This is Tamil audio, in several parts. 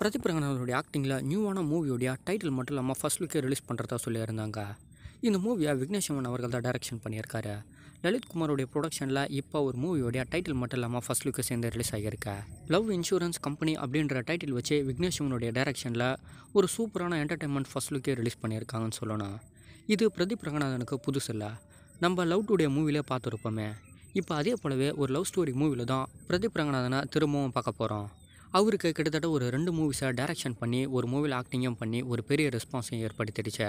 பிரதீப் ரங்கநாதனுடைய ஆக்டிங்கில் நியூவான மூவியோடைய டைட்டில் மட்டும் இல்லாமல் ஃபஸ்ட் லுக்கே ரிலீஸ் பண்ணுறதா சொல்லியிருந்தாங்க இந்த மூவியை விக்னேஷ்வன் அவர்கள் தான் டேரக்ஷன் பண்ணியிருக்காரு லலித் குமாரோடைய ப்ரொடக்ஷனில் இப்போ ஒரு மூவியோடைய டைட்டில் மட்டும் இல்லாமல் ஃபஸ்ட் லுக்கு சேர்ந்து ரிலீஸ் ஆகியிருக்கு லவ் இன்சூரன்ஸ் கம்பெனி அப்படின்ற டைட்டில் வச்சு விக்னேஷ்வனுடைய டைரக்ஷனில் ஒரு சூப்பரான என்டர்டைன்மெண்ட் ஃபஸ்ட் லுக்கே ரிலீஸ் பண்ணியிருக்காங்கன்னு சொல்லணும் இது பிரதீப் ரங்கநாதனுக்கு இல்லை நம்ம லவ் டுடைய மூவிலே பார்த்துருப்போமே இப்போ அதே போலவே ஒரு லவ் ஸ்டோரி மூவியில் தான் பிரதீப் ரங்கநாதனை திரும்பவும் பார்க்க போகிறோம் அவருக்கு கிட்டத்தட்ட ஒரு ரெண்டு மூவிஸை டைரக்ஷன் பண்ணி ஒரு மூவியில் ஆக்டிங்கும் பண்ணி ஒரு பெரிய ரெஸ்பான்ஸையும் ஏற்படுத்திடுச்சு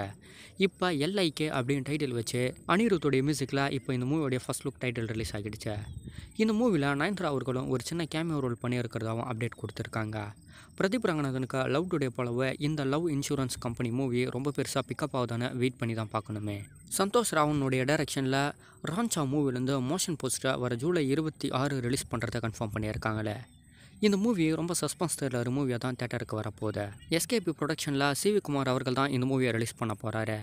இப்போ எல்ஐகே அப்படின்னு டைட்டில் வச்சு அனிருத்துடைய மியூசிக்கில் இப்போ இந்த மூவியோடைய ஃபஸ்ட் லுக் டைட்டில் ரிலீஸ் ஆகிடுச்சு இந்த மூவியில் நயன்தரா அவர்களும் ஒரு சின்ன கேமியோ ரோல் பண்ணியிருக்கிறதாவும் அப்டேட் கொடுத்துருக்காங்க பிரதீப் ரங்கநாதனுக்கு லவ் டுடே போலவே இந்த லவ் இன்சூரன்ஸ் கம்பெனி மூவி ரொம்ப பெருசாக பிக்கப் ஆகுதானே வெயிட் பண்ணி தான் பார்க்கணுமே சந்தோஷ் ராவனுடைய டைரக்ஷனில் ரான்சா மூவிலேருந்து மோஷன் போஸ்டரை வர ஜூலை இருபத்தி ஆறு ரிலீஸ் பண்ணுறதை கன்ஃபார்ம் பண்ணியிருக்காங்களே இந்த மூவி ரொம்ப சஸ்பென்ஸ் த்ரில்லர் மூவியாக தான் தேட்டருக்கு வரப்போகுது எஸ்கேபி ப்ரொடக்ஷனில் சிவிகுமார் அவர்கள் தான் இந்த மூவியை ரிலீஸ் பண்ண போகிறாரு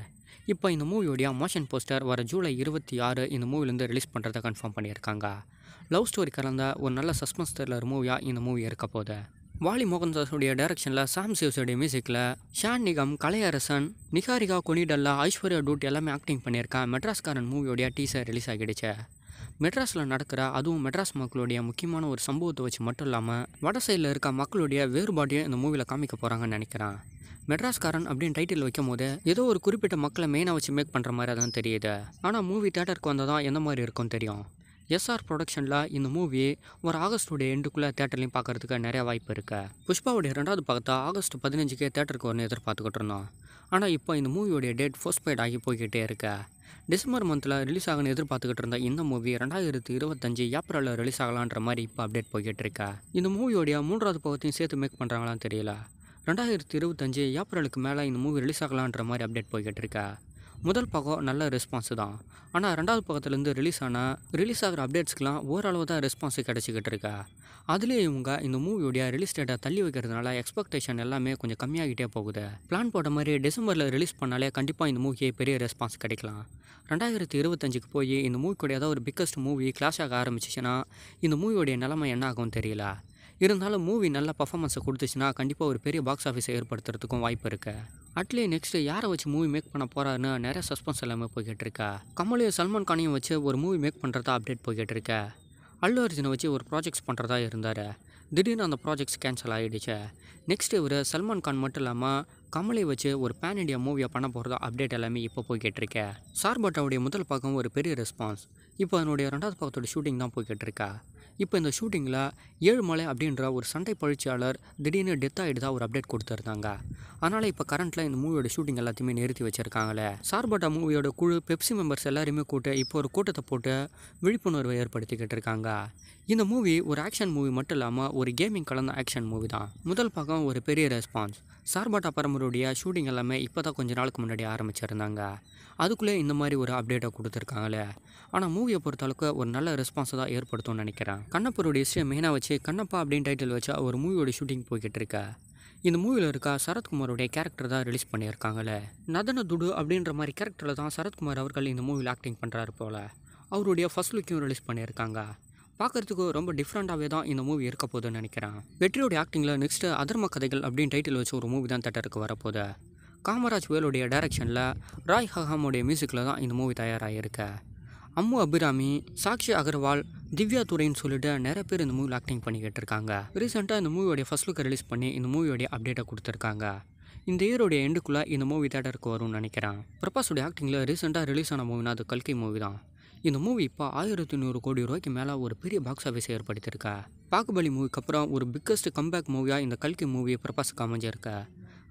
இப்போ இந்த மூவியோடைய மோஷன் போஸ்டர் வர ஜூலை இருபத்தி ஆறு இந்த மூவிலேருந்து ரிலீஸ் பண்ணுறதை கன்ஃபார்ம் பண்ணியிருக்காங்க லவ் ஸ்டோரி கலந்த ஒரு நல்ல சஸ்பென்ஸ் த்ரில்லர் மூவியாக இந்த மூவி இருக்க போகுது வாலி மோகன்தாஸுடைய டைரக்ஷனில் சாம் சிவ்ஸுடைய மியூசிக்கில் ஷான் நிகம் கலையரசன் நிகாரிகா கொனிடல்லா ஐஸ்வர்யா டூட் எல்லாமே ஆக்டிங் பண்ணியிருக்கா மெட்ராஸ்காரன் மூவியோடைய டீசர் ரிலீஸ் ஆகிடுச்சு மெட்ராஸில் நடக்கிற அதுவும் மெட்ராஸ் மக்களுடைய முக்கியமான ஒரு சம்பவத்தை வச்சு மட்டும் இல்லாமல் வட சைடில் இருக்க மக்களுடைய வேறுபாட்டையும் இந்த மூவியில் காமிக்க போகிறாங்கன்னு நினைக்கிறேன் மெட்ராஸ்காரன் அப்படின்னு டைட்டில் வைக்கும் போது ஏதோ ஒரு குறிப்பிட்ட மக்களை மெயினாக வச்சு மேக் பண்ணுற மாதிரி தான் தெரியுது ஆனால் மூவி தேட்டருக்கு வந்தால் தான் எந்த மாதிரி இருக்கும் தெரியும் எஸ்ஆர் ப்ரொடக்ஷனில் இந்த மூவி ஒரு ஆகஸ்டோடைய எண்டுக்குள்ளே தேட்டர்லையும் பார்க்குறதுக்கு நிறையா வாய்ப்பு இருக்குது புஷ்பாவுடைய ரெண்டாவது பக்கத்தை ஆகஸ்ட் பதினஞ்சுக்கே தேட்டருக்கு ஒன்று எதிர்பார்த்துக்கிட்டு இருந்தோம் ஆனால் இப்போ இந்த மூவியோடைய டேட் போஸ்ட்பெய்ட் ஆகி போய்கிட்டே இருக்குது டிசம்பர் மந்தில் ரிலீஸ் ஆகணும் எதிர்பார்த்துக்கிட்டு இருந்த இந்த மூவி ரெண்டாயிரத்தி இருபத்தஞ்சு ஏப்ரலில் ரிலீஸ் ஆகலான்ற மாதிரி இப்போ அப்டேட் போய்கிட்டு இருக்கா இந்த மூவியோடைய மூன்றாவது பாகத்தையும் சேர்த்து மேக் பண்ணுறாங்களான்னு தெரியல ரெண்டாயிரத்தி இருபத்தஞ்சு ஏப்ரலுக்கு மேலே இந்த மூவி ரிலீஸ் ஆகலான்ற மாதிரி அப்டேட் போய்கிட்டு இருக்கா முதல் பக்கம் நல்ல ரெஸ்பான்ஸு தான் ஆனால் ரெண்டாவது பக்கத்துலேருந்து ரிலீஸ் ஆன ரிலீஸ் ஆகிற அப்டேட்ஸ்க்கெலாம் ஓரளவு தான் ரெஸ்பான்ஸு கிடச்சிக்கிட்டு இருக்கா அதுலேயும் இவங்க இந்த மூவியோடைய ரிலீஸ் டேட்டை தள்ளி வைக்கிறதுனால எக்ஸ்பெக்டேஷன் எல்லாமே கொஞ்சம் கம்மியாகிட்டே போகுது பிளான் போட்ட மாதிரி டிசம்பரில் ரிலீஸ் பண்ணாலே கண்டிப்பாக இந்த மூவியை பெரிய ரெஸ்பான்ஸ் கிடைக்கலாம் ரெண்டாயிரத்தி இருபத்தஞ்சுக்கு போய் இந்த மூவிக்குடைய ஏதாவது ஒரு பிக்கஸ்ட் மூவி கிளாஷ் ஆக ஆரம்பிச்சிச்சுன்னா இந்த மூவியோடைய நிலைமை என்ன ஆகும் தெரியல இருந்தாலும் மூவி நல்ல பர்ஃபாமன்ஸை கொடுத்துச்சுன்னா கண்டிப்பாக ஒரு பெரிய பாக்ஸ் ஆஃபீஸை ஏற்படுத்துறதுக்கும் வாய்ப்பு இருக்குது அட்லி நெக்ஸ்ட் யாரை வச்சு மூவி மேக் பண்ண போறாருன்னு நிறைய சஸ்பென்ஸ் எல்லாமே போய்கிட்டு இருக்கா கமலையும் சல்மான் கானையும் வச்சு ஒரு மூவி மேக் பண்ணுறதா அப்டேட் போய்கிட்டு இருக்க அல்லு அர்ஜுனை வச்சு ஒரு ப்ராஜெக்ட்ஸ் பண்ணுறதா இருந்தார் திடீர்னு அந்த ப்ராஜெக்ட்ஸ் கேன்சல் ஆகிடுச்சு நெக்ஸ்ட் இவர் சல்மான் கான் மட்டும் இல்லாமல் கமலை வச்சு ஒரு பேன் இண்டியா மூவியை பண்ண போகிறதா அப்டேட் எல்லாமே இப்போ போய்கிட்டு இருக்கே சார்பட்டாவுடைய முதல் பக்கம் ஒரு பெரிய ரெஸ்பான்ஸ் இப்போ அதனுடைய ரெண்டாவது பக்கத்தோட ஷூட்டிங் தான் போய்கிட்டு இருக்கா இப்போ இந்த ஷூட்டிங்கில் ஏழுமலை அப்படின்ற ஒரு சண்டை பயிற்சியாளர் திடீர்னு டெத் ஆகிடுதா ஒரு அப்டேட் கொடுத்துருந்தாங்க அதனால் இப்போ கரண்ட்டில் இந்த மூவியோட ஷூட்டிங் எல்லாத்தையுமே நிறுத்தி வச்சுருக்காங்களே சார்பட்டா மூவியோட குழு பெப்சி மெம்பர்ஸ் எல்லாருமே கூட்டு இப்போ ஒரு கூட்டத்தை போட்டு விழிப்புணர்வை ஏற்படுத்திக்கிட்டு இருக்காங்க இந்த மூவி ஒரு ஆக்ஷன் மூவி மட்டும் இல்லாமல் ஒரு கேமிங் கலந்த ஆக்ஷன் மூவி தான் முதல் பக்கம் ஒரு பெரிய ரெஸ்பான்ஸ் சார்பாட்டா பரம்பருடைய ஷூட்டிங் எல்லாமே இப்போ தான் கொஞ்சம் நாளுக்கு முன்னாடி ஆரம்பிச்சிருந்தாங்க அதுக்குள்ளே இந்த மாதிரி ஒரு அப்டேட்டை கொடுத்துருக்காங்களே ஆனால் மூவியை பொறுத்தளவுக்கு ஒரு நல்ல ரெஸ்பான்ஸை தான் ஏற்படுத்தும்னு நினைக்கிறேன் கண்ணப்பருடைய இசையை மெயினாக வச்சு கண்ணப்பா அப்படின்னு டைட்டில் வச்சா ஒரு மூவியோட ஷூட்டிங் போய்கிட்டு இருக்கா இந்த மூவியில் இருக்கா சரத்குமாரோடைய கேரக்டர் தான் ரிலீஸ் பண்ணியிருக்காங்கல்ல நதன துடு அப்படின்ற மாதிரி கேரக்டரில் தான் சரத்குமார் அவர்கள் இந்த மூவியில் ஆக்டிங் பண்ணுறாரு போல் அவருடைய ஃபஸ்ட் லுக்கையும் ரிலீஸ் பண்ணியிருக்காங்க பார்க்குறதுக்கு ரொம்ப டிஃப்ரெண்ட்டாகவே தான் இந்த மூவி இருக்க போகுதுன்னு நினைக்கிறேன் வெற்றியோடைய ஆக்டிங்கில் நெக்ஸ்ட்டு அதர்ம கதைகள் அப்படின்னு டைட்டில் வச்சு ஒரு மூவி தான் தேட்டருக்கு வரப்போது காமராஜ் வேலுடைய டைரக்ஷனில் ராய் ஹஹாமுடைய மியூசிக்கில் தான் இந்த மூவி இருக்கு அம்மு அபிராமி சாக்ஷி அகர்வால் திவ்யா துறைன்னு சொல்லிட்டு நிறைய பேர் இந்த மூவியில் ஆக்டிங் பண்ணிக்கிட்டு இருக்காங்க ரீசெண்டாக இந்த மூவியோடைய ஃபர்ஸ்ட் லுக்கை ரிலீஸ் பண்ணி இந்த மூவியோடைய அப்டேட்டை கொடுத்துருக்காங்க இந்த இயருடைய எண்டுக்குள்ளே இந்த மூவி தேட்டருக்கு வரும்னு நினைக்கிறேன் பிரபாஸோடைய ஆக்டிங்கில் ரீசெண்டாக ரிலீஸ் ஆன மூவினா அது கல்கி மூவி தான் இந்த மூவி இப்போ ஆயிரத்தி நூறு கோடி ரூபாய்க்கு மேலே ஒரு பெரிய பாக்ஸ் ஆஃபீஸை ஏற்படுத்தியிருக்க பாகுபலி மூவிக்கு அப்புறம் ஒரு பிக்கஸ்ட் கம்பேக் மூவியாக இந்த கல்கி மூவி பிரபாஸுக்கு அமைஞ்சிருக்க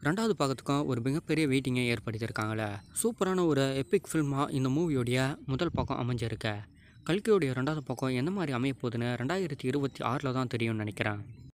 ரெண்டாவது பாகத்துக்கும் ஒரு மிகப்பெரிய வெயிட்டிங்கை ஏற்படுத்தியிருக்காங்களே சூப்பரான ஒரு எப்பிக் ஃபில்மாக இந்த மூவியோடைய முதல் பக்கம் அமைஞ்சிருக்கேன் கல்கியோடைய ரெண்டாவது பக்கம் எந்த மாதிரி அமையப்போகுதுன்னு ரெண்டாயிரத்தி இருபத்தி ஆறில் தான் தெரியும்னு நினைக்கிறேன்